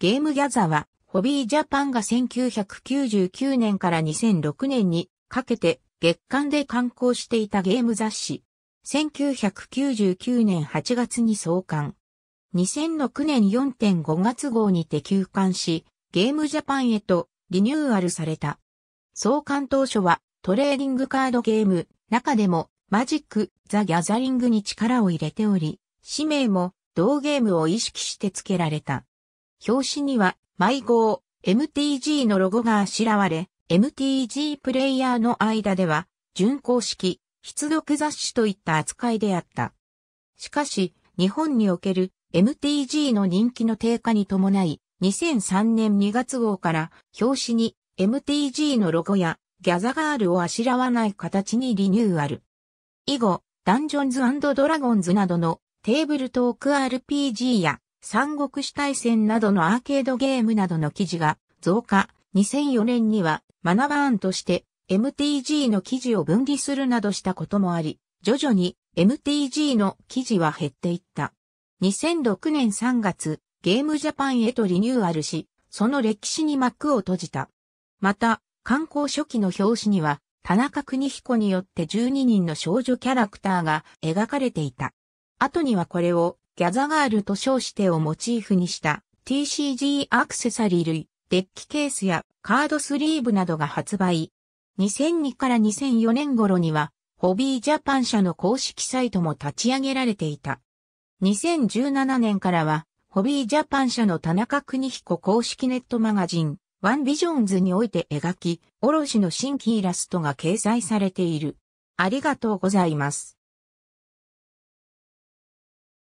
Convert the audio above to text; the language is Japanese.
ゲームギャザは、ホビージャパンが1999年から2006年にかけて月間で刊行していたゲーム雑誌。1999年8月に創刊。2006年4.5月号にて休刊し、ゲームジャパンへとリニューアルされた。創刊当初はトレーディングカードゲーム、中でもマジック・ザ・ギャザリングに力を入れており、氏名も同ゲームを意識して付けられた。表紙には、毎号、MTG のロゴがあしらわれ、MTG プレイヤーの間では、準公式、必読雑誌といった扱いであった。しかし、日本における MTG の人気の低下に伴い、2003年2月号から表紙に MTG のロゴやギャザガールをあしらわない形にリニューアル。以後、ダンジョンズドラゴンズなどのテーブルトーク RPG や三国志大戦などのアーケードゲームなどの記事が増加。2004年にはマナバーンとして MTG の記事を分離するなどしたこともあり、徐々に MTG の記事は減っていった。2006年3月、ゲームジャパンへとリニューアルし、その歴史に幕を閉じた。また、観光初期の表紙には、田中邦彦によって12人の少女キャラクターが描かれていた。後にはこれをギャザガールと称してをモチーフにした TCG アクセサリー類、デッキケースやカードスリーブなどが発売。2002から2004年頃には、ホビージャパン社の公式サイトも立ち上げられていた。2017年からは、ホビージャパン社の田中邦彦公式ネットマガジン、ワンビジョンズにおいて描き、卸の新規イラストが掲載されている。ありがとうございます。